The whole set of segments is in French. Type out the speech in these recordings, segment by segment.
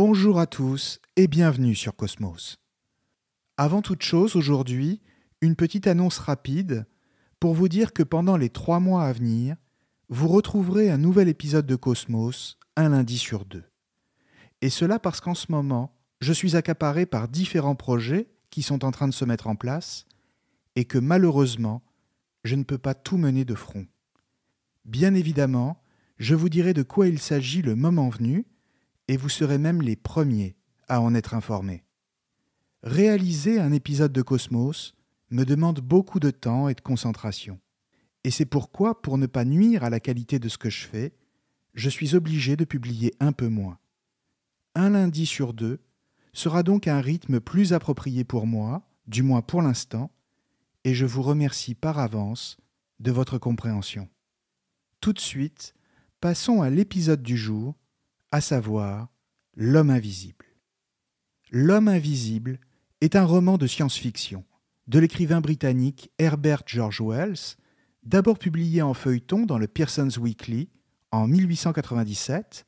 Bonjour à tous et bienvenue sur Cosmos. Avant toute chose, aujourd'hui, une petite annonce rapide pour vous dire que pendant les trois mois à venir, vous retrouverez un nouvel épisode de Cosmos un lundi sur deux. Et cela parce qu'en ce moment, je suis accaparé par différents projets qui sont en train de se mettre en place et que malheureusement, je ne peux pas tout mener de front. Bien évidemment, je vous dirai de quoi il s'agit le moment venu, et vous serez même les premiers à en être informés. Réaliser un épisode de Cosmos me demande beaucoup de temps et de concentration. Et c'est pourquoi, pour ne pas nuire à la qualité de ce que je fais, je suis obligé de publier un peu moins. Un lundi sur deux sera donc un rythme plus approprié pour moi, du moins pour l'instant, et je vous remercie par avance de votre compréhension. Tout de suite, passons à l'épisode du jour à savoir L'homme invisible. L'homme invisible est un roman de science-fiction de l'écrivain britannique Herbert George Wells, d'abord publié en feuilleton dans le Pearson's Weekly en 1897,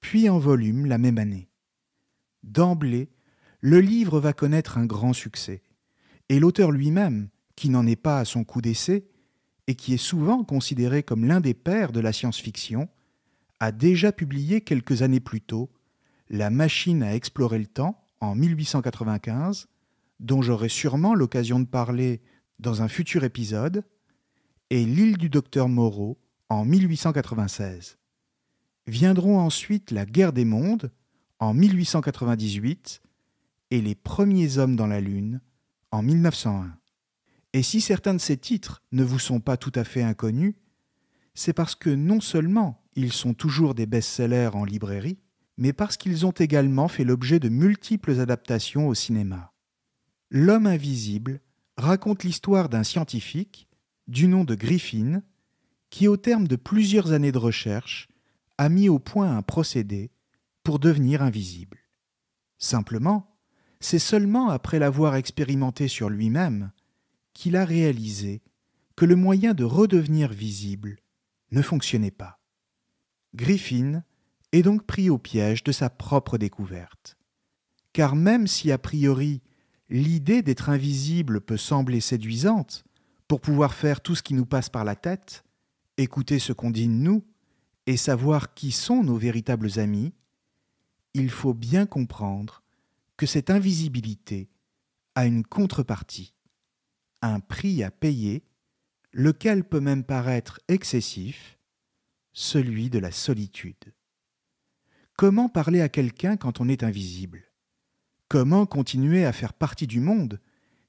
puis en volume la même année. D'emblée, le livre va connaître un grand succès, et l'auteur lui-même, qui n'en est pas à son coup d'essai, et qui est souvent considéré comme l'un des pères de la science-fiction, a déjà publié quelques années plus tôt La machine à explorer le temps en 1895, dont j'aurai sûrement l'occasion de parler dans un futur épisode, et L'île du docteur Moreau en 1896. Viendront ensuite la guerre des mondes en 1898 et les premiers hommes dans la Lune en 1901. Et si certains de ces titres ne vous sont pas tout à fait inconnus, c'est parce que non seulement ils sont toujours des best-sellers en librairie, mais parce qu'ils ont également fait l'objet de multiples adaptations au cinéma. L'homme invisible raconte l'histoire d'un scientifique, du nom de Griffin, qui au terme de plusieurs années de recherche a mis au point un procédé pour devenir invisible. Simplement, c'est seulement après l'avoir expérimenté sur lui-même qu'il a réalisé que le moyen de redevenir visible ne fonctionnait pas. Griffin est donc pris au piège de sa propre découverte. Car même si a priori l'idée d'être invisible peut sembler séduisante, pour pouvoir faire tout ce qui nous passe par la tête, écouter ce qu'on dit de nous et savoir qui sont nos véritables amis, il faut bien comprendre que cette invisibilité a une contrepartie, un prix à payer, lequel peut même paraître excessif, celui de la solitude. Comment parler à quelqu'un quand on est invisible Comment continuer à faire partie du monde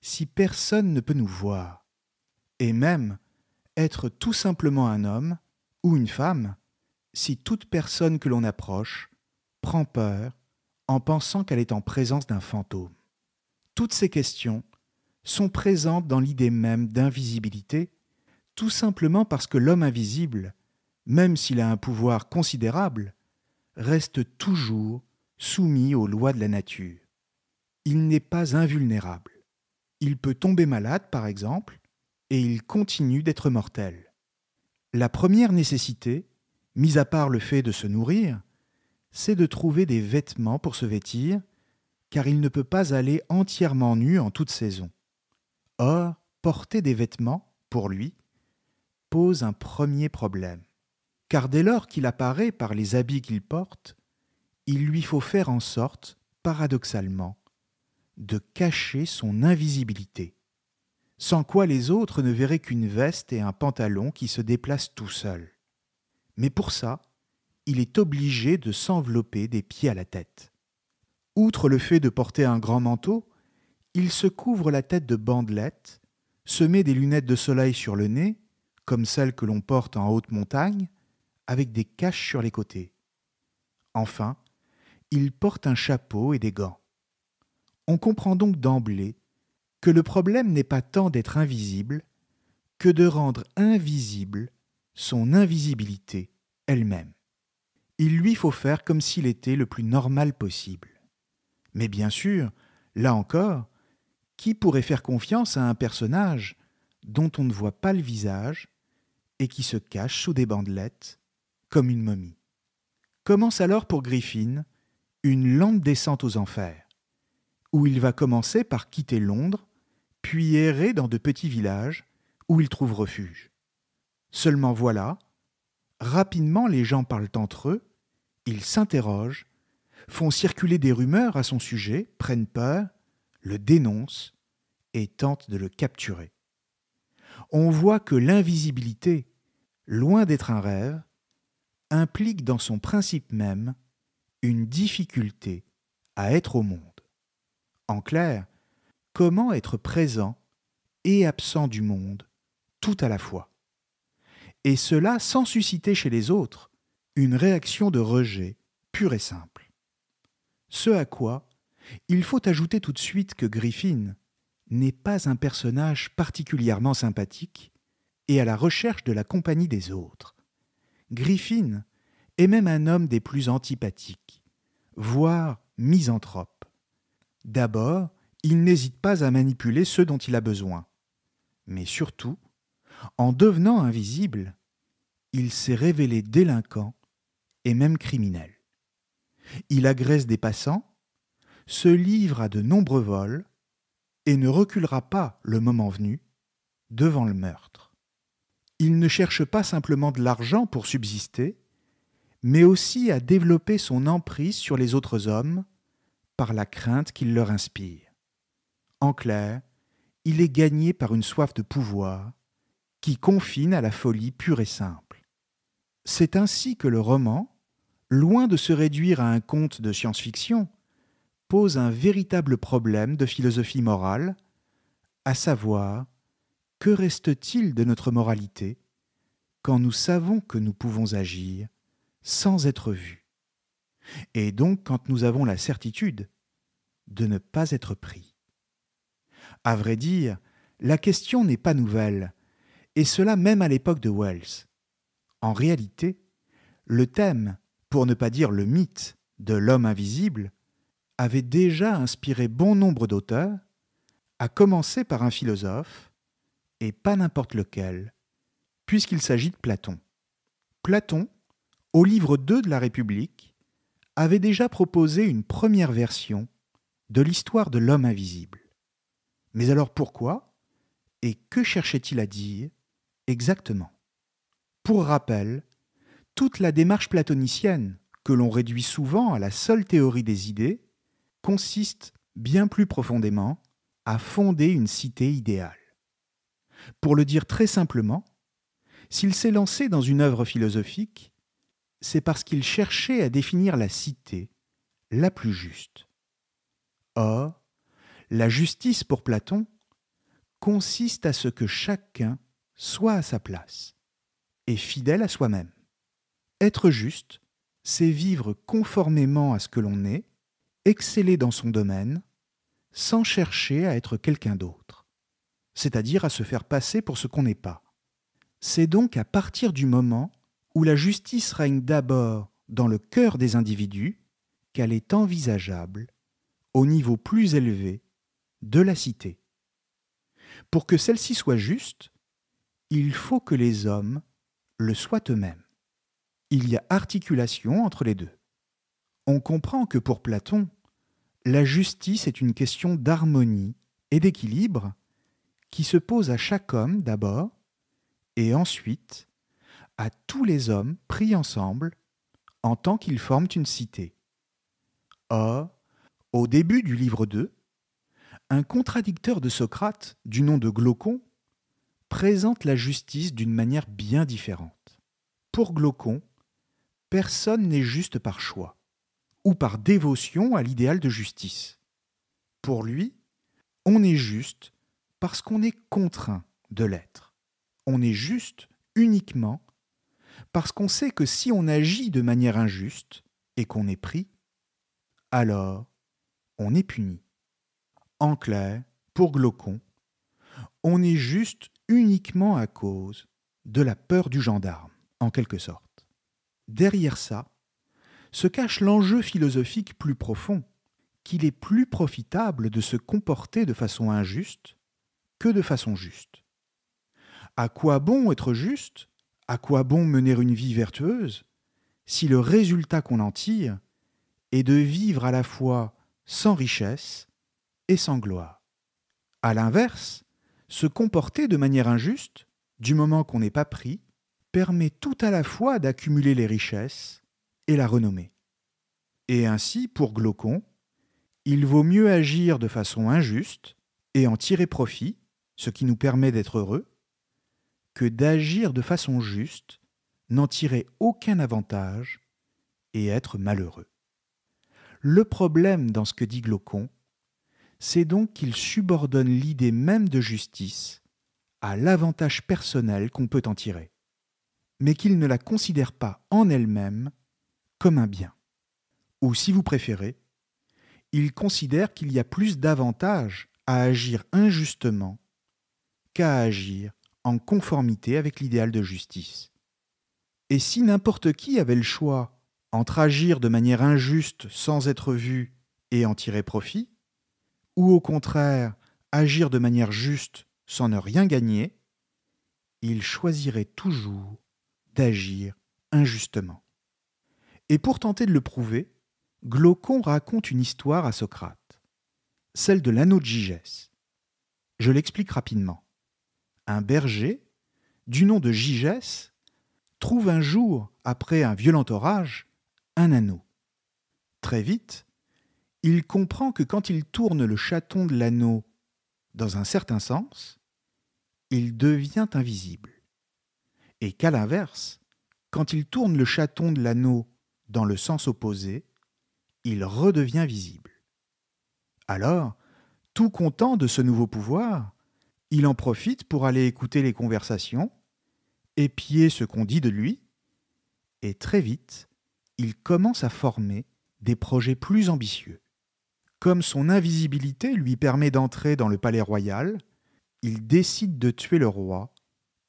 si personne ne peut nous voir Et même être tout simplement un homme ou une femme si toute personne que l'on approche prend peur en pensant qu'elle est en présence d'un fantôme. Toutes ces questions sont présentes dans l'idée même d'invisibilité, tout simplement parce que l'homme invisible même s'il a un pouvoir considérable, reste toujours soumis aux lois de la nature. Il n'est pas invulnérable. Il peut tomber malade, par exemple, et il continue d'être mortel. La première nécessité, mis à part le fait de se nourrir, c'est de trouver des vêtements pour se vêtir, car il ne peut pas aller entièrement nu en toute saison. Or, porter des vêtements, pour lui, pose un premier problème car dès lors qu'il apparaît par les habits qu'il porte, il lui faut faire en sorte, paradoxalement, de cacher son invisibilité, sans quoi les autres ne verraient qu'une veste et un pantalon qui se déplacent tout seuls. Mais pour ça, il est obligé de s'envelopper des pieds à la tête. Outre le fait de porter un grand manteau, il se couvre la tête de bandelettes, se met des lunettes de soleil sur le nez, comme celles que l'on porte en haute montagne, avec des caches sur les côtés. Enfin, il porte un chapeau et des gants. On comprend donc d'emblée que le problème n'est pas tant d'être invisible que de rendre invisible son invisibilité elle-même. Il lui faut faire comme s'il était le plus normal possible. Mais bien sûr, là encore, qui pourrait faire confiance à un personnage dont on ne voit pas le visage et qui se cache sous des bandelettes comme une momie. Commence alors pour Griffin une lente descente aux enfers, où il va commencer par quitter Londres, puis errer dans de petits villages où il trouve refuge. Seulement voilà, rapidement les gens parlent entre eux, ils s'interrogent, font circuler des rumeurs à son sujet, prennent peur, le dénoncent et tentent de le capturer. On voit que l'invisibilité, loin d'être un rêve, implique dans son principe même une difficulté à être au monde. En clair, comment être présent et absent du monde tout à la fois Et cela sans susciter chez les autres une réaction de rejet pure et simple. Ce à quoi il faut ajouter tout de suite que Griffin n'est pas un personnage particulièrement sympathique et à la recherche de la compagnie des autres Griffin est même un homme des plus antipathiques, voire misanthrope. D'abord, il n'hésite pas à manipuler ceux dont il a besoin. Mais surtout, en devenant invisible, il s'est révélé délinquant et même criminel. Il agresse des passants, se livre à de nombreux vols et ne reculera pas, le moment venu, devant le meurtre il ne cherche pas simplement de l'argent pour subsister, mais aussi à développer son emprise sur les autres hommes par la crainte qu'il leur inspire. En clair, il est gagné par une soif de pouvoir qui confine à la folie pure et simple. C'est ainsi que le roman, loin de se réduire à un conte de science-fiction, pose un véritable problème de philosophie morale, à savoir que reste-t-il de notre moralité quand nous savons que nous pouvons agir sans être vus Et donc quand nous avons la certitude de ne pas être pris À vrai dire, la question n'est pas nouvelle, et cela même à l'époque de Wells. En réalité, le thème, pour ne pas dire le mythe, de l'homme invisible avait déjà inspiré bon nombre d'auteurs, à commencer par un philosophe, et pas n'importe lequel, puisqu'il s'agit de Platon. Platon, au livre 2 de la République, avait déjà proposé une première version de l'histoire de l'homme invisible. Mais alors pourquoi et que cherchait-il à dire exactement Pour rappel, toute la démarche platonicienne, que l'on réduit souvent à la seule théorie des idées, consiste bien plus profondément à fonder une cité idéale. Pour le dire très simplement, s'il s'est lancé dans une œuvre philosophique, c'est parce qu'il cherchait à définir la cité la plus juste. Or, la justice pour Platon consiste à ce que chacun soit à sa place et fidèle à soi-même. Être juste, c'est vivre conformément à ce que l'on est, exceller dans son domaine, sans chercher à être quelqu'un d'autre c'est-à-dire à se faire passer pour ce qu'on n'est pas. C'est donc à partir du moment où la justice règne d'abord dans le cœur des individus qu'elle est envisageable au niveau plus élevé de la cité. Pour que celle-ci soit juste, il faut que les hommes le soient eux-mêmes. Il y a articulation entre les deux. On comprend que pour Platon, la justice est une question d'harmonie et d'équilibre qui se pose à chaque homme d'abord, et ensuite à tous les hommes pris ensemble, en tant qu'ils forment une cité. Or, au début du livre 2, un contradicteur de Socrate, du nom de Glaucon, présente la justice d'une manière bien différente. Pour Glaucon, personne n'est juste par choix, ou par dévotion à l'idéal de justice. Pour lui, on est juste parce qu'on est contraint de l'être. On est juste uniquement parce qu'on sait que si on agit de manière injuste et qu'on est pris, alors on est puni. En clair, pour Glaucon, on est juste uniquement à cause de la peur du gendarme, en quelque sorte. Derrière ça se cache l'enjeu philosophique plus profond, qu'il est plus profitable de se comporter de façon injuste que de façon juste. À quoi bon être juste À quoi bon mener une vie vertueuse si le résultat qu'on en tire est de vivre à la fois sans richesse et sans gloire À l'inverse, se comporter de manière injuste, du moment qu'on n'est pas pris, permet tout à la fois d'accumuler les richesses et la renommée. Et ainsi, pour Glaucon, il vaut mieux agir de façon injuste et en tirer profit ce qui nous permet d'être heureux, que d'agir de façon juste, n'en tirer aucun avantage et être malheureux. Le problème dans ce que dit Glaucon, c'est donc qu'il subordonne l'idée même de justice à l'avantage personnel qu'on peut en tirer, mais qu'il ne la considère pas en elle-même comme un bien. Ou si vous préférez, il considère qu'il y a plus d'avantages à agir injustement à agir en conformité avec l'idéal de justice. Et si n'importe qui avait le choix entre agir de manière injuste sans être vu et en tirer profit, ou au contraire agir de manière juste sans ne rien gagner, il choisirait toujours d'agir injustement. Et pour tenter de le prouver, Glaucon raconte une histoire à Socrate, celle de l'anneau de Je l'explique rapidement un berger, du nom de Gigès, trouve un jour, après un violent orage, un anneau. Très vite, il comprend que quand il tourne le chaton de l'anneau dans un certain sens, il devient invisible. Et qu'à l'inverse, quand il tourne le chaton de l'anneau dans le sens opposé, il redevient visible. Alors, tout content de ce nouveau pouvoir, il en profite pour aller écouter les conversations, épier ce qu'on dit de lui, et très vite, il commence à former des projets plus ambitieux. Comme son invisibilité lui permet d'entrer dans le palais royal, il décide de tuer le roi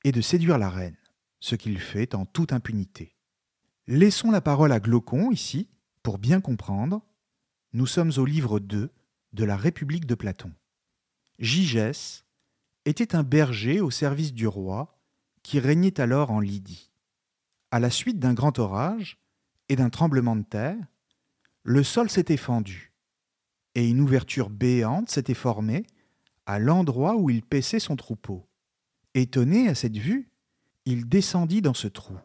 et de séduire la reine, ce qu'il fait en toute impunité. Laissons la parole à Glaucon ici, pour bien comprendre. Nous sommes au livre 2 de la République de Platon était un berger au service du roi, qui régnait alors en Lydie. À la suite d'un grand orage et d'un tremblement de terre, le sol s'était fendu, et une ouverture béante s'était formée à l'endroit où il paissait son troupeau. Étonné à cette vue, il descendit dans ce trou.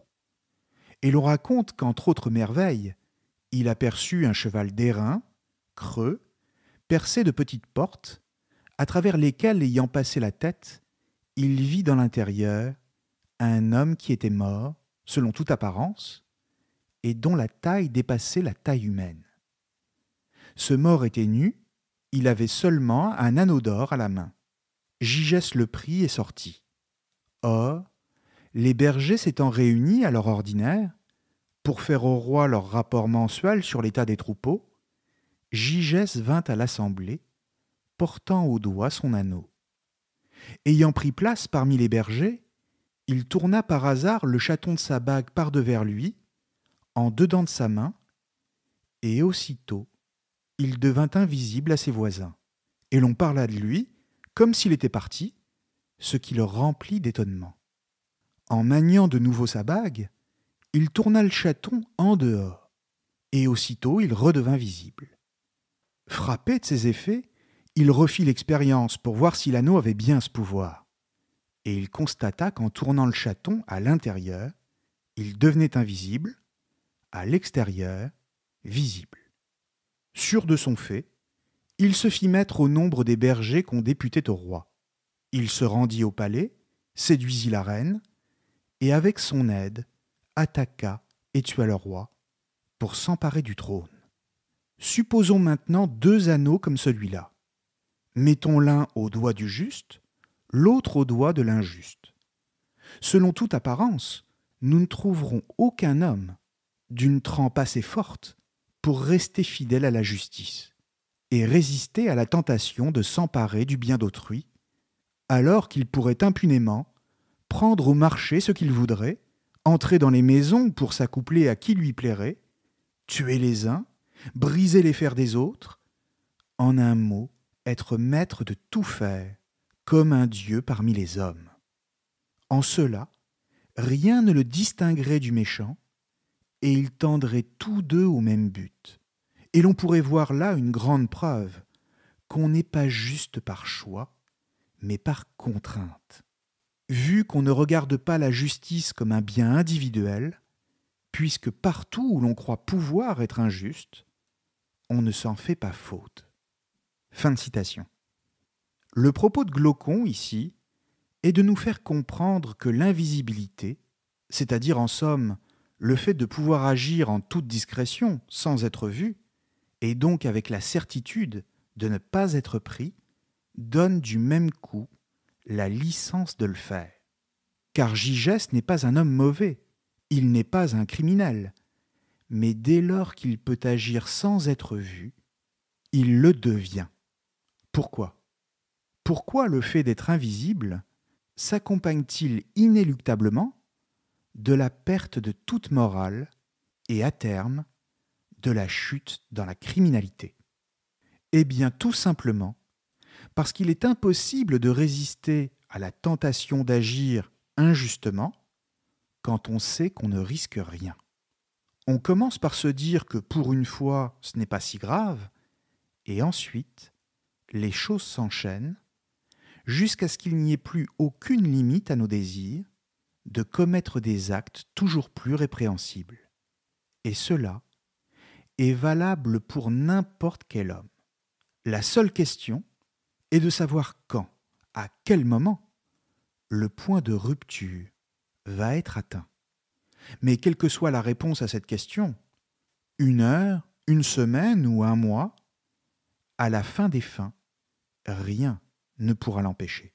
Et l'on raconte qu'entre autres merveilles, il aperçut un cheval d'airain, creux, percé de petites portes, à travers lesquels, ayant passé la tête, il vit dans l'intérieur un homme qui était mort, selon toute apparence, et dont la taille dépassait la taille humaine. Ce mort était nu, il avait seulement un anneau d'or à la main. Gigès le prit et sortit. Or, les bergers s'étant réunis à leur ordinaire, pour faire au roi leur rapport mensuel sur l'état des troupeaux, Gigès vint à l'assemblée portant au doigt son anneau. Ayant pris place parmi les bergers, il tourna par hasard le chaton de sa bague par-devers lui, en dedans de sa main, et aussitôt il devint invisible à ses voisins, et l'on parla de lui comme s'il était parti, ce qui le remplit d'étonnement. En maniant de nouveau sa bague, il tourna le chaton en dehors, et aussitôt il redevint visible. Frappé de ses effets, il refit l'expérience pour voir si l'anneau avait bien ce pouvoir. Et il constata qu'en tournant le chaton à l'intérieur, il devenait invisible, à l'extérieur, visible. Sûr de son fait, il se fit mettre au nombre des bergers qu'on députait au roi. Il se rendit au palais, séduisit la reine, et avec son aide, attaqua et tua le roi pour s'emparer du trône. Supposons maintenant deux anneaux comme celui-là mettons l'un au doigt du juste, l'autre au doigt de l'injuste. Selon toute apparence, nous ne trouverons aucun homme d'une trempe assez forte pour rester fidèle à la justice et résister à la tentation de s'emparer du bien d'autrui, alors qu'il pourrait impunément prendre au marché ce qu'il voudrait, entrer dans les maisons pour s'accoupler à qui lui plairait, tuer les uns, briser les fers des autres, en un mot, être maître de tout faire, comme un Dieu parmi les hommes. En cela, rien ne le distinguerait du méchant, et ils tendraient tous deux au même but. Et l'on pourrait voir là une grande preuve qu'on n'est pas juste par choix, mais par contrainte. Vu qu'on ne regarde pas la justice comme un bien individuel, puisque partout où l'on croit pouvoir être injuste, on ne s'en fait pas faute. Fin de citation. Le propos de Glaucon, ici, est de nous faire comprendre que l'invisibilité, c'est-à-dire en somme le fait de pouvoir agir en toute discrétion sans être vu, et donc avec la certitude de ne pas être pris, donne du même coup la licence de le faire. Car Gigès n'est pas un homme mauvais, il n'est pas un criminel, mais dès lors qu'il peut agir sans être vu, il le devient. Pourquoi Pourquoi le fait d'être invisible s'accompagne-t-il inéluctablement de la perte de toute morale et à terme de la chute dans la criminalité Eh bien tout simplement parce qu'il est impossible de résister à la tentation d'agir injustement quand on sait qu'on ne risque rien. On commence par se dire que pour une fois ce n'est pas si grave, et ensuite les choses s'enchaînent jusqu'à ce qu'il n'y ait plus aucune limite à nos désirs de commettre des actes toujours plus répréhensibles. Et cela est valable pour n'importe quel homme. La seule question est de savoir quand, à quel moment, le point de rupture va être atteint. Mais quelle que soit la réponse à cette question, une heure, une semaine ou un mois, à la fin des fins, rien ne pourra l'empêcher.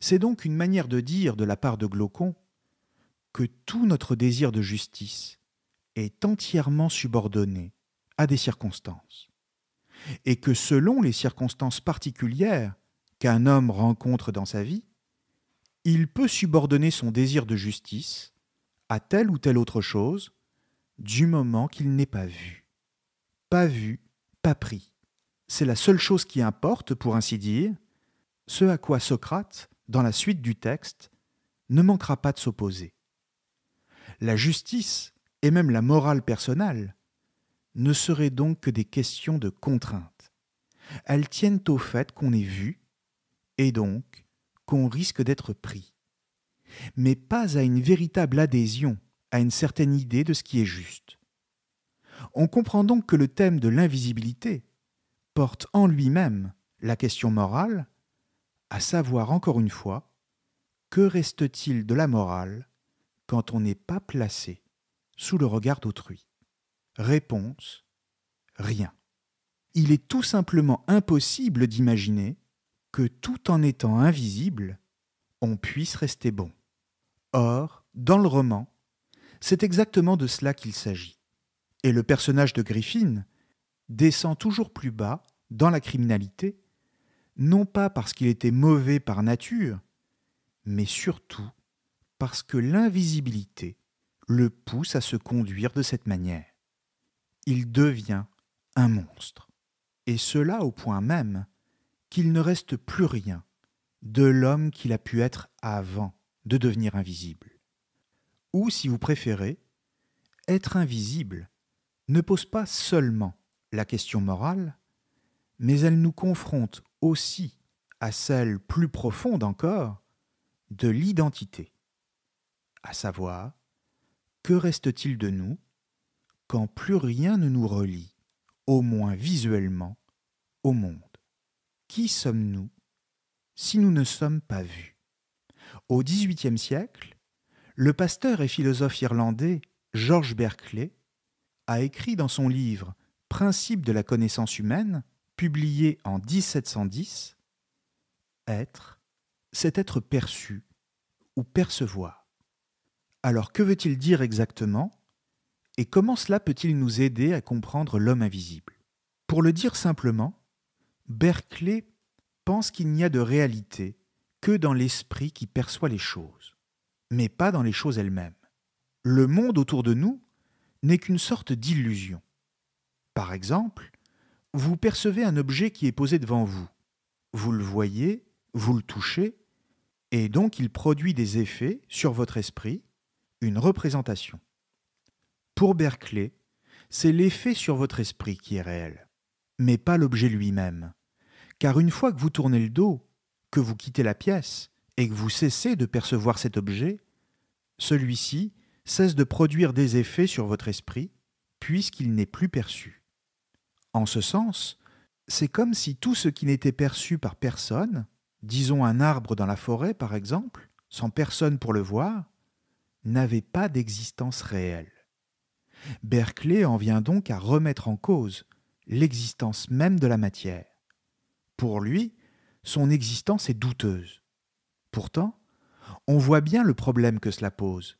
C'est donc une manière de dire de la part de Glaucon que tout notre désir de justice est entièrement subordonné à des circonstances, et que selon les circonstances particulières qu'un homme rencontre dans sa vie, il peut subordonner son désir de justice à telle ou telle autre chose du moment qu'il n'est pas vu, pas vu, pas pris c'est la seule chose qui importe, pour ainsi dire, ce à quoi Socrate, dans la suite du texte, ne manquera pas de s'opposer. La justice, et même la morale personnelle, ne seraient donc que des questions de contrainte. Elles tiennent au fait qu'on est vu, et donc qu'on risque d'être pris, mais pas à une véritable adhésion, à une certaine idée de ce qui est juste. On comprend donc que le thème de l'invisibilité, porte en lui-même la question morale, à savoir encore une fois, que reste-t-il de la morale quand on n'est pas placé sous le regard d'autrui Réponse Rien. Il est tout simplement impossible d'imaginer que tout en étant invisible, on puisse rester bon. Or, dans le roman, c'est exactement de cela qu'il s'agit. Et le personnage de Griffin descend toujours plus bas dans la criminalité, non pas parce qu'il était mauvais par nature, mais surtout parce que l'invisibilité le pousse à se conduire de cette manière. Il devient un monstre, et cela au point même qu'il ne reste plus rien de l'homme qu'il a pu être avant de devenir invisible. Ou, si vous préférez, être invisible ne pose pas seulement la question morale, mais elle nous confronte aussi à celle plus profonde encore de l'identité, à savoir, que reste-t-il de nous quand plus rien ne nous relie, au moins visuellement, au monde Qui sommes-nous si nous ne sommes pas vus Au XVIIIe siècle, le pasteur et philosophe irlandais George Berkeley a écrit dans son livre Principe de la connaissance humaine, publié en 1710, Être, c'est être perçu ou percevoir. Alors que veut-il dire exactement et comment cela peut-il nous aider à comprendre l'homme invisible Pour le dire simplement, Berkeley pense qu'il n'y a de réalité que dans l'esprit qui perçoit les choses, mais pas dans les choses elles-mêmes. Le monde autour de nous n'est qu'une sorte d'illusion. Par exemple, vous percevez un objet qui est posé devant vous. Vous le voyez, vous le touchez, et donc il produit des effets sur votre esprit, une représentation. Pour Berkeley, c'est l'effet sur votre esprit qui est réel, mais pas l'objet lui-même. Car une fois que vous tournez le dos, que vous quittez la pièce, et que vous cessez de percevoir cet objet, celui-ci cesse de produire des effets sur votre esprit, puisqu'il n'est plus perçu. En ce sens, c'est comme si tout ce qui n'était perçu par personne, disons un arbre dans la forêt par exemple, sans personne pour le voir, n'avait pas d'existence réelle. Berkeley en vient donc à remettre en cause l'existence même de la matière. Pour lui, son existence est douteuse. Pourtant, on voit bien le problème que cela pose.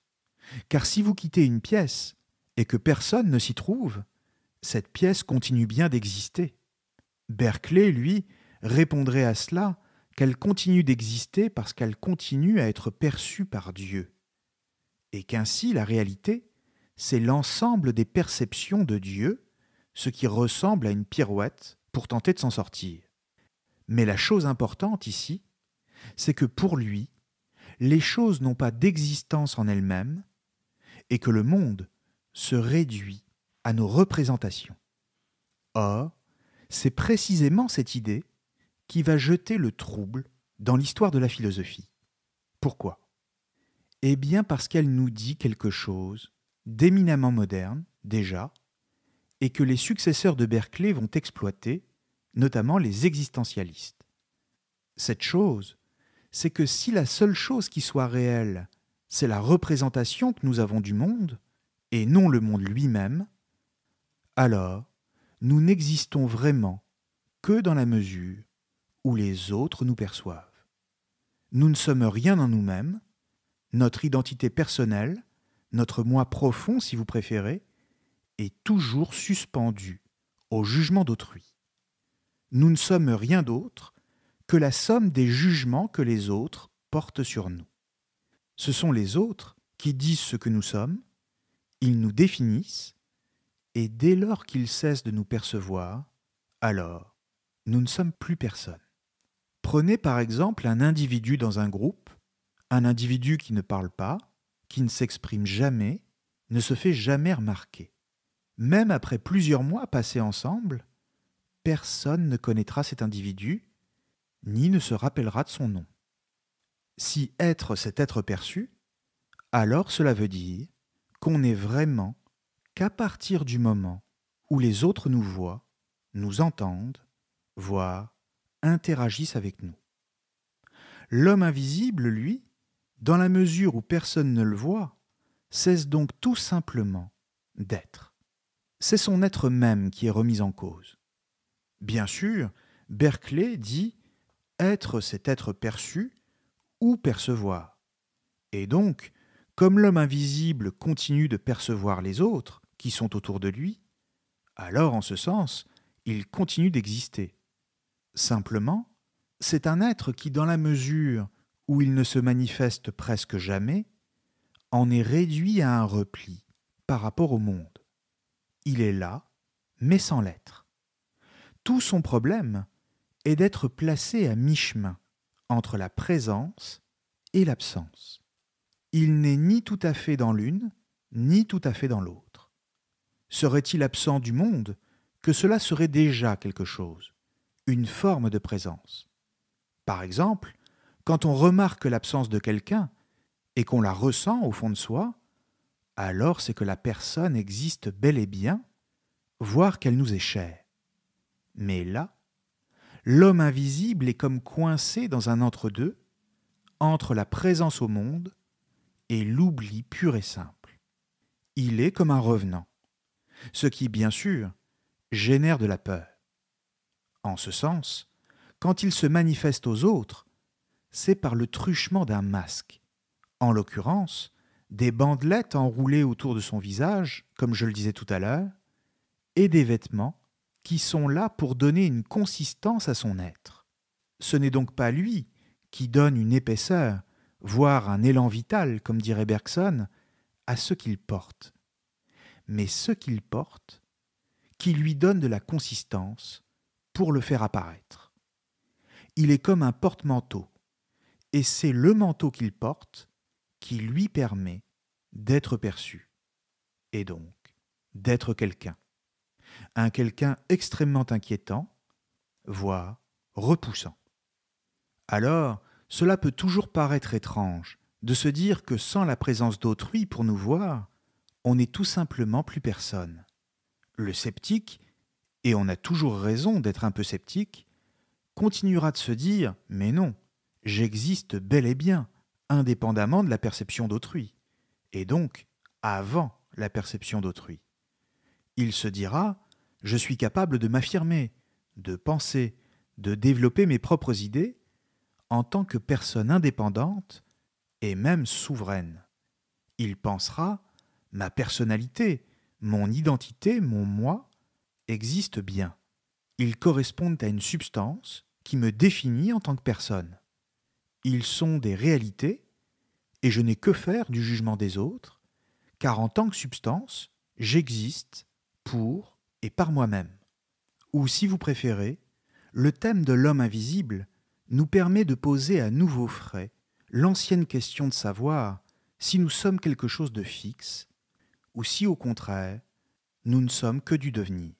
Car si vous quittez une pièce et que personne ne s'y trouve, cette pièce continue bien d'exister. Berkeley, lui, répondrait à cela qu'elle continue d'exister parce qu'elle continue à être perçue par Dieu, et qu'ainsi la réalité, c'est l'ensemble des perceptions de Dieu, ce qui ressemble à une pirouette pour tenter de s'en sortir. Mais la chose importante ici, c'est que pour lui, les choses n'ont pas d'existence en elles-mêmes, et que le monde se réduit à nos représentations. Or, c'est précisément cette idée qui va jeter le trouble dans l'histoire de la philosophie. Pourquoi Eh bien parce qu'elle nous dit quelque chose d'éminemment moderne, déjà, et que les successeurs de Berkeley vont exploiter, notamment les existentialistes. Cette chose, c'est que si la seule chose qui soit réelle, c'est la représentation que nous avons du monde, et non le monde lui-même, alors nous n'existons vraiment que dans la mesure où les autres nous perçoivent. Nous ne sommes rien en nous-mêmes, notre identité personnelle, notre moi profond si vous préférez, est toujours suspendue au jugement d'autrui. Nous ne sommes rien d'autre que la somme des jugements que les autres portent sur nous. Ce sont les autres qui disent ce que nous sommes, ils nous définissent, et dès lors qu'il cesse de nous percevoir, alors nous ne sommes plus personne. Prenez par exemple un individu dans un groupe, un individu qui ne parle pas, qui ne s'exprime jamais, ne se fait jamais remarquer. Même après plusieurs mois passés ensemble, personne ne connaîtra cet individu, ni ne se rappellera de son nom. Si être, c'est être perçu, alors cela veut dire qu'on est vraiment qu'à partir du moment où les autres nous voient, nous entendent, voire interagissent avec nous. L'homme invisible, lui, dans la mesure où personne ne le voit, cesse donc tout simplement d'être. C'est son être même qui est remis en cause. Bien sûr, Berkeley dit être, c'est être perçu ou percevoir. Et donc, comme l'homme invisible continue de percevoir les autres, qui sont autour de lui, alors en ce sens, il continue d'exister. Simplement, c'est un être qui, dans la mesure où il ne se manifeste presque jamais, en est réduit à un repli par rapport au monde. Il est là, mais sans l'être. Tout son problème est d'être placé à mi-chemin entre la présence et l'absence. Il n'est ni tout à fait dans l'une, ni tout à fait dans l'autre serait-il absent du monde que cela serait déjà quelque chose, une forme de présence. Par exemple, quand on remarque l'absence de quelqu'un et qu'on la ressent au fond de soi, alors c'est que la personne existe bel et bien, voire qu'elle nous est chère. Mais là, l'homme invisible est comme coincé dans un entre-deux, entre la présence au monde et l'oubli pur et simple. Il est comme un revenant ce qui, bien sûr, génère de la peur. En ce sens, quand il se manifeste aux autres, c'est par le truchement d'un masque, en l'occurrence, des bandelettes enroulées autour de son visage, comme je le disais tout à l'heure, et des vêtements qui sont là pour donner une consistance à son être. Ce n'est donc pas lui qui donne une épaisseur, voire un élan vital, comme dirait Bergson, à ce qu'il porte mais ce qu'il porte, qui lui donne de la consistance pour le faire apparaître. Il est comme un porte-manteau, et c'est le manteau qu'il porte qui lui permet d'être perçu, et donc d'être quelqu'un. Un, quelqu'un extrêmement inquiétant, voire repoussant. Alors, cela peut toujours paraître étrange de se dire que sans la présence d'autrui pour nous voir, on n'est tout simplement plus personne. Le sceptique, et on a toujours raison d'être un peu sceptique, continuera de se dire Mais non, j'existe bel et bien, indépendamment de la perception d'autrui, et donc avant la perception d'autrui. Il se dira Je suis capable de m'affirmer, de penser, de développer mes propres idées en tant que personne indépendante et même souveraine. Il pensera ma personnalité, mon identité, mon moi, existent bien. Ils correspondent à une substance qui me définit en tant que personne. Ils sont des réalités, et je n'ai que faire du jugement des autres, car en tant que substance, j'existe pour et par moi-même. Ou si vous préférez, le thème de l'homme invisible nous permet de poser à nouveau frais l'ancienne question de savoir si nous sommes quelque chose de fixe ou si au contraire, nous ne sommes que du devenir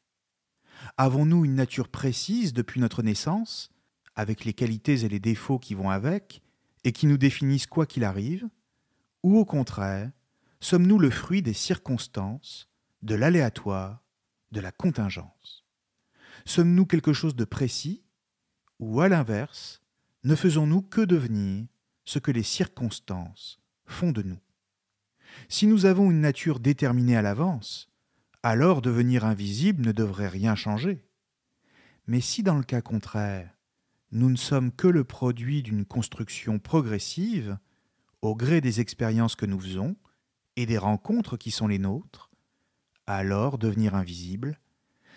Avons-nous une nature précise depuis notre naissance, avec les qualités et les défauts qui vont avec, et qui nous définissent quoi qu'il arrive Ou au contraire, sommes-nous le fruit des circonstances, de l'aléatoire, de la contingence Sommes-nous quelque chose de précis Ou à l'inverse, ne faisons-nous que devenir ce que les circonstances font de nous si nous avons une nature déterminée à l'avance, alors devenir invisible ne devrait rien changer. Mais si dans le cas contraire, nous ne sommes que le produit d'une construction progressive, au gré des expériences que nous faisons et des rencontres qui sont les nôtres, alors devenir invisible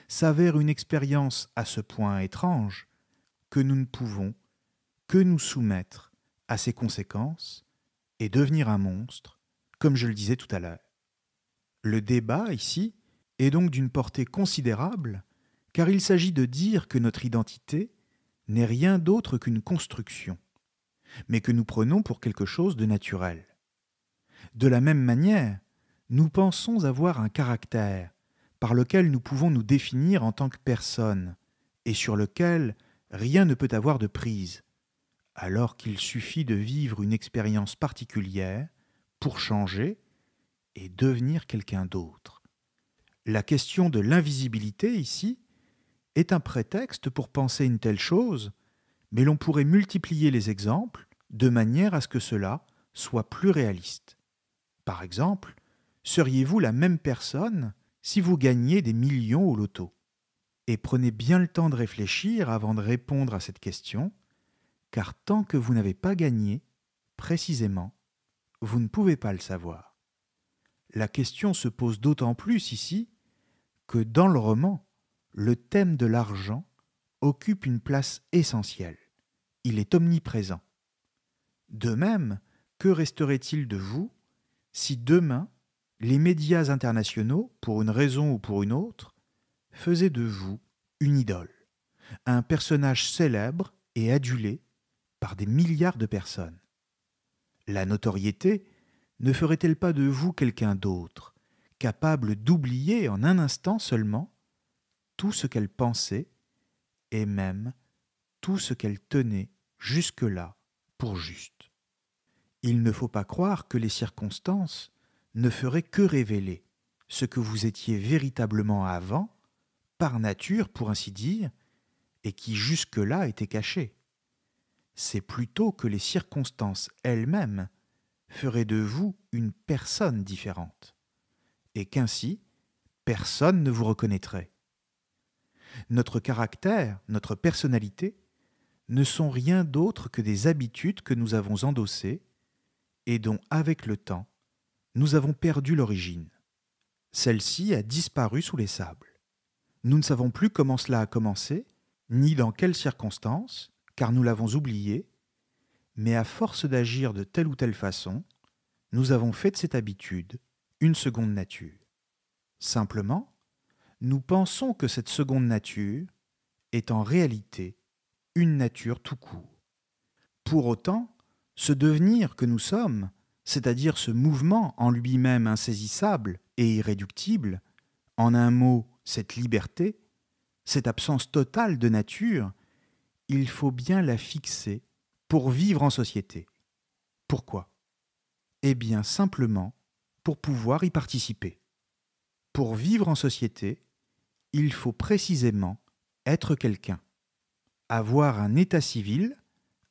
s'avère une expérience à ce point étrange que nous ne pouvons que nous soumettre à ses conséquences et devenir un monstre comme je le disais tout à l'heure, le débat ici est donc d'une portée considérable, car il s'agit de dire que notre identité n'est rien d'autre qu'une construction, mais que nous prenons pour quelque chose de naturel. De la même manière, nous pensons avoir un caractère par lequel nous pouvons nous définir en tant que personne, et sur lequel rien ne peut avoir de prise, alors qu'il suffit de vivre une expérience particulière pour changer et devenir quelqu'un d'autre. La question de l'invisibilité ici est un prétexte pour penser une telle chose, mais l'on pourrait multiplier les exemples de manière à ce que cela soit plus réaliste. Par exemple, seriez-vous la même personne si vous gagniez des millions au loto Et prenez bien le temps de réfléchir avant de répondre à cette question, car tant que vous n'avez pas gagné, précisément, vous ne pouvez pas le savoir. La question se pose d'autant plus ici que dans le roman, le thème de l'argent occupe une place essentielle. Il est omniprésent. De même, que resterait-il de vous si demain les médias internationaux, pour une raison ou pour une autre, faisaient de vous une idole, un personnage célèbre et adulé par des milliards de personnes la notoriété ne ferait-elle pas de vous quelqu'un d'autre, capable d'oublier en un instant seulement tout ce qu'elle pensait et même tout ce qu'elle tenait jusque-là pour juste Il ne faut pas croire que les circonstances ne feraient que révéler ce que vous étiez véritablement avant, par nature pour ainsi dire, et qui jusque-là était caché c'est plutôt que les circonstances elles-mêmes feraient de vous une personne différente, et qu'ainsi personne ne vous reconnaîtrait. Notre caractère, notre personnalité, ne sont rien d'autre que des habitudes que nous avons endossées et dont, avec le temps, nous avons perdu l'origine. Celle-ci a disparu sous les sables. Nous ne savons plus comment cela a commencé, ni dans quelles circonstances, car nous l'avons oublié, mais à force d'agir de telle ou telle façon, nous avons fait de cette habitude une seconde nature. Simplement, nous pensons que cette seconde nature est en réalité une nature tout court. Pour autant, ce devenir que nous sommes, c'est-à-dire ce mouvement en lui-même insaisissable et irréductible, en un mot, cette liberté, cette absence totale de nature il faut bien la fixer pour vivre en société. Pourquoi Eh bien simplement pour pouvoir y participer. Pour vivre en société, il faut précisément être quelqu'un, avoir un état civil,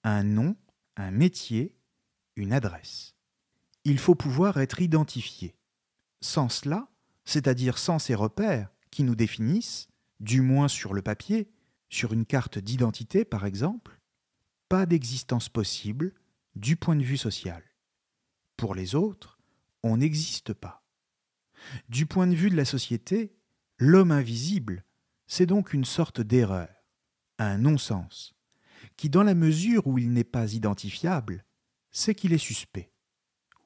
un nom, un métier, une adresse. Il faut pouvoir être identifié. Sans cela, c'est-à-dire sans ces repères qui nous définissent, du moins sur le papier, sur une carte d'identité, par exemple, pas d'existence possible du point de vue social. Pour les autres, on n'existe pas. Du point de vue de la société, l'homme invisible, c'est donc une sorte d'erreur, un non-sens, qui dans la mesure où il n'est pas identifiable, c'est qu'il est suspect,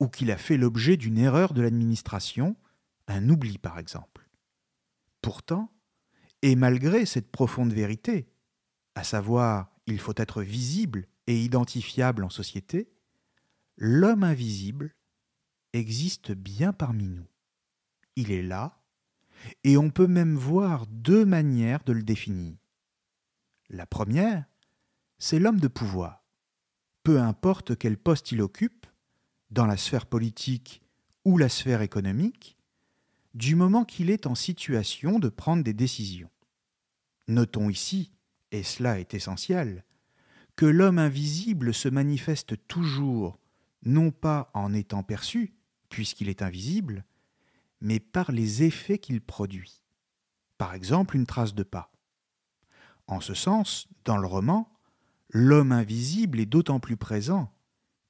ou qu'il a fait l'objet d'une erreur de l'administration, un oubli par exemple. Pourtant, et malgré cette profonde vérité, à savoir il faut être visible et identifiable en société, l'homme invisible existe bien parmi nous. Il est là, et on peut même voir deux manières de le définir. La première, c'est l'homme de pouvoir. Peu importe quel poste il occupe, dans la sphère politique ou la sphère économique, du moment qu'il est en situation de prendre des décisions. Notons ici, et cela est essentiel, que l'homme invisible se manifeste toujours, non pas en étant perçu, puisqu'il est invisible, mais par les effets qu'il produit. Par exemple, une trace de pas. En ce sens, dans le roman, l'homme invisible est d'autant plus présent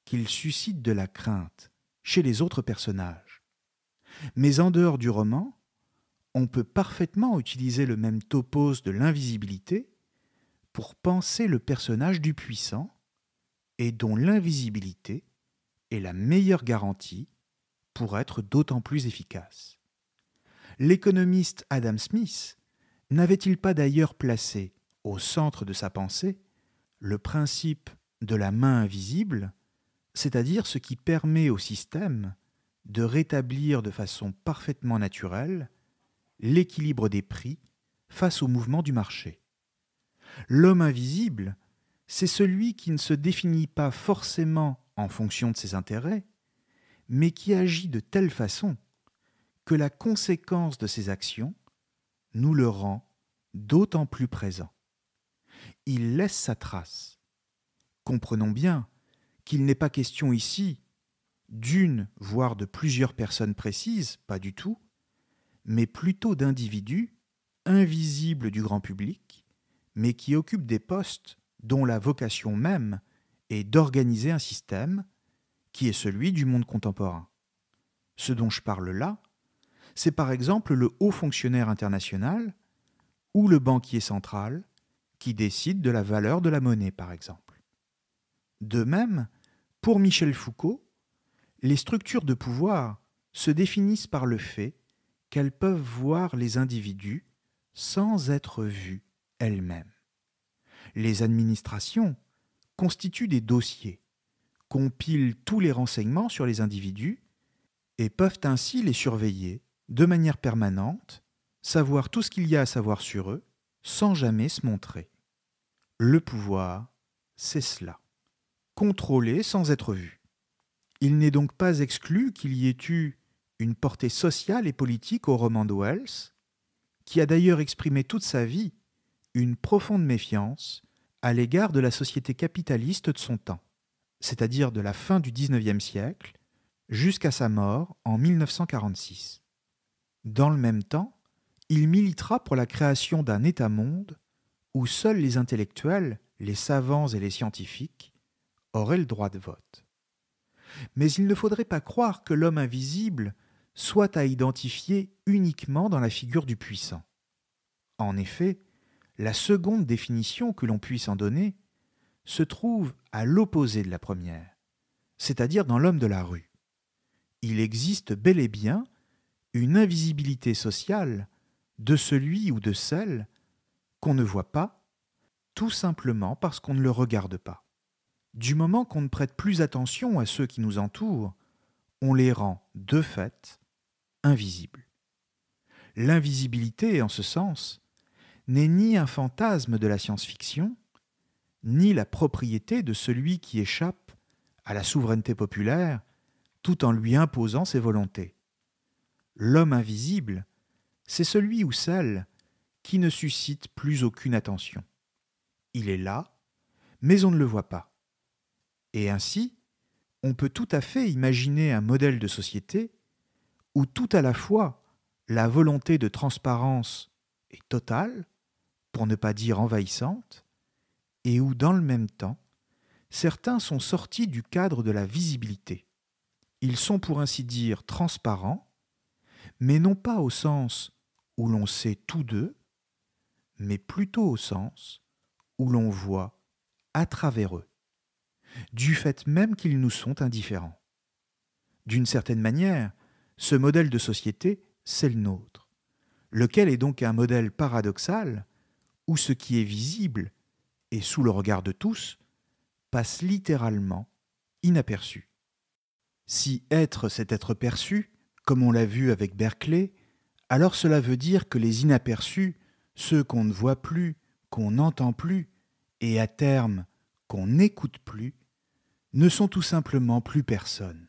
qu'il suscite de la crainte chez les autres personnages. Mais en dehors du roman, on peut parfaitement utiliser le même topos de l'invisibilité pour penser le personnage du puissant et dont l'invisibilité est la meilleure garantie pour être d'autant plus efficace. L'économiste Adam Smith n'avait-il pas d'ailleurs placé au centre de sa pensée le principe de la main invisible, c'est-à-dire ce qui permet au système de rétablir de façon parfaitement naturelle l'équilibre des prix face au mouvement du marché. L'homme invisible, c'est celui qui ne se définit pas forcément en fonction de ses intérêts, mais qui agit de telle façon que la conséquence de ses actions nous le rend d'autant plus présent. Il laisse sa trace. Comprenons bien qu'il n'est pas question ici d'une, voire de plusieurs personnes précises, pas du tout, mais plutôt d'individus invisibles du grand public, mais qui occupent des postes dont la vocation même est d'organiser un système qui est celui du monde contemporain. Ce dont je parle là, c'est par exemple le haut fonctionnaire international ou le banquier central qui décide de la valeur de la monnaie, par exemple. De même, pour Michel Foucault, les structures de pouvoir se définissent par le fait qu'elles peuvent voir les individus sans être vues elles-mêmes. Les administrations constituent des dossiers, compilent tous les renseignements sur les individus et peuvent ainsi les surveiller de manière permanente, savoir tout ce qu'il y a à savoir sur eux sans jamais se montrer. Le pouvoir, c'est cela, contrôler sans être vu. Il n'est donc pas exclu qu'il y ait eu une portée sociale et politique au roman de qui a d'ailleurs exprimé toute sa vie une profonde méfiance à l'égard de la société capitaliste de son temps, c'est-à-dire de la fin du XIXe siècle jusqu'à sa mort en 1946. Dans le même temps, il militera pour la création d'un État-monde où seuls les intellectuels, les savants et les scientifiques auraient le droit de vote. Mais il ne faudrait pas croire que l'homme invisible soit à identifier uniquement dans la figure du puissant. En effet, la seconde définition que l'on puisse en donner se trouve à l'opposé de la première, c'est-à-dire dans l'homme de la rue. Il existe bel et bien une invisibilité sociale de celui ou de celle qu'on ne voit pas, tout simplement parce qu'on ne le regarde pas. Du moment qu'on ne prête plus attention à ceux qui nous entourent, on les rend, de fait, invisibles. L'invisibilité, en ce sens, n'est ni un fantasme de la science-fiction, ni la propriété de celui qui échappe à la souveraineté populaire tout en lui imposant ses volontés. L'homme invisible, c'est celui ou celle qui ne suscite plus aucune attention. Il est là, mais on ne le voit pas. Et ainsi, on peut tout à fait imaginer un modèle de société où tout à la fois la volonté de transparence est totale, pour ne pas dire envahissante, et où dans le même temps, certains sont sortis du cadre de la visibilité. Ils sont pour ainsi dire transparents, mais non pas au sens où l'on sait tous d'eux, mais plutôt au sens où l'on voit à travers eux du fait même qu'ils nous sont indifférents. D'une certaine manière, ce modèle de société, c'est le nôtre, lequel est donc un modèle paradoxal où ce qui est visible et sous le regard de tous passe littéralement inaperçu. Si être, c'est être perçu, comme on l'a vu avec Berkeley, alors cela veut dire que les inaperçus, ceux qu'on ne voit plus, qu'on n'entend plus, et à terme qu'on n'écoute plus, ne sont tout simplement plus personne.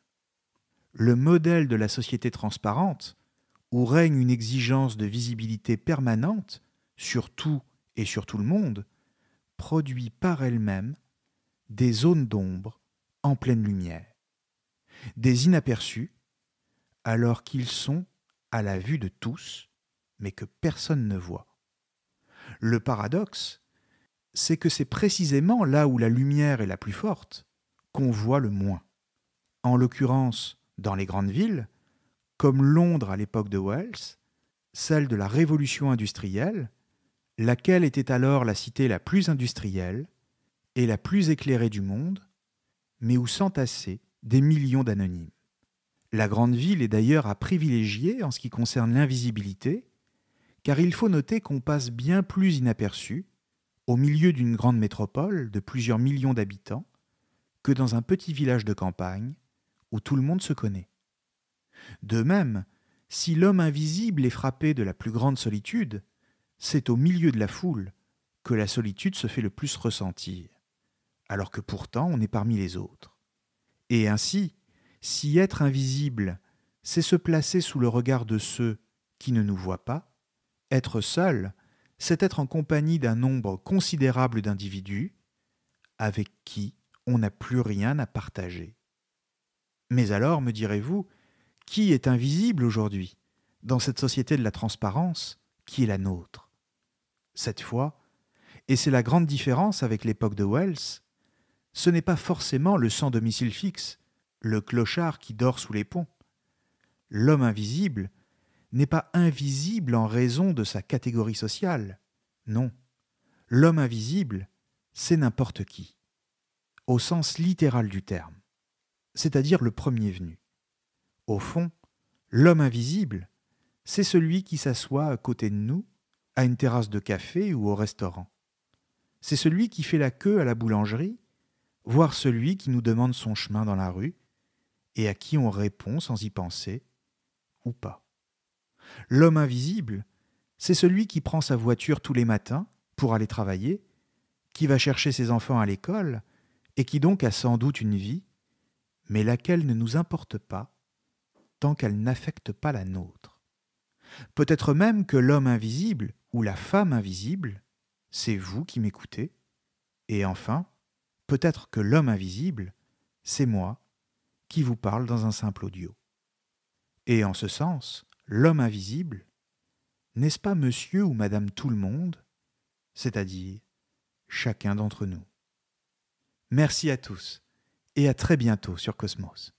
Le modèle de la société transparente, où règne une exigence de visibilité permanente sur tout et sur tout le monde, produit par elle-même des zones d'ombre en pleine lumière, des inaperçus, alors qu'ils sont à la vue de tous, mais que personne ne voit. Le paradoxe, c'est que c'est précisément là où la lumière est la plus forte qu'on voit le moins. En l'occurrence, dans les grandes villes, comme Londres à l'époque de Wells, celle de la révolution industrielle, laquelle était alors la cité la plus industrielle et la plus éclairée du monde, mais où s'entassaient des millions d'anonymes. La grande ville est d'ailleurs à privilégier en ce qui concerne l'invisibilité, car il faut noter qu'on passe bien plus inaperçu, au milieu d'une grande métropole de plusieurs millions d'habitants, que dans un petit village de campagne où tout le monde se connaît. De même, si l'homme invisible est frappé de la plus grande solitude, c'est au milieu de la foule que la solitude se fait le plus ressentir, alors que pourtant on est parmi les autres. Et ainsi, si être invisible, c'est se placer sous le regard de ceux qui ne nous voient pas, être seul, c'est être en compagnie d'un nombre considérable d'individus avec qui on n'a plus rien à partager. Mais alors, me direz-vous, qui est invisible aujourd'hui dans cette société de la transparence qui est la nôtre Cette fois, et c'est la grande différence avec l'époque de Wells, ce n'est pas forcément le sans domicile fixe, le clochard qui dort sous les ponts. L'homme invisible n'est pas invisible en raison de sa catégorie sociale. Non, l'homme invisible, c'est n'importe qui au sens littéral du terme, c'est-à-dire le premier venu. Au fond, l'homme invisible, c'est celui qui s'assoit à côté de nous, à une terrasse de café ou au restaurant. C'est celui qui fait la queue à la boulangerie, voire celui qui nous demande son chemin dans la rue, et à qui on répond sans y penser, ou pas. L'homme invisible, c'est celui qui prend sa voiture tous les matins pour aller travailler, qui va chercher ses enfants à l'école, et qui donc a sans doute une vie, mais laquelle ne nous importe pas tant qu'elle n'affecte pas la nôtre. Peut-être même que l'homme invisible ou la femme invisible, c'est vous qui m'écoutez, et enfin, peut-être que l'homme invisible, c'est moi qui vous parle dans un simple audio. Et en ce sens, l'homme invisible, n'est-ce pas monsieur ou madame tout le monde, c'est-à-dire chacun d'entre nous Merci à tous et à très bientôt sur Cosmos.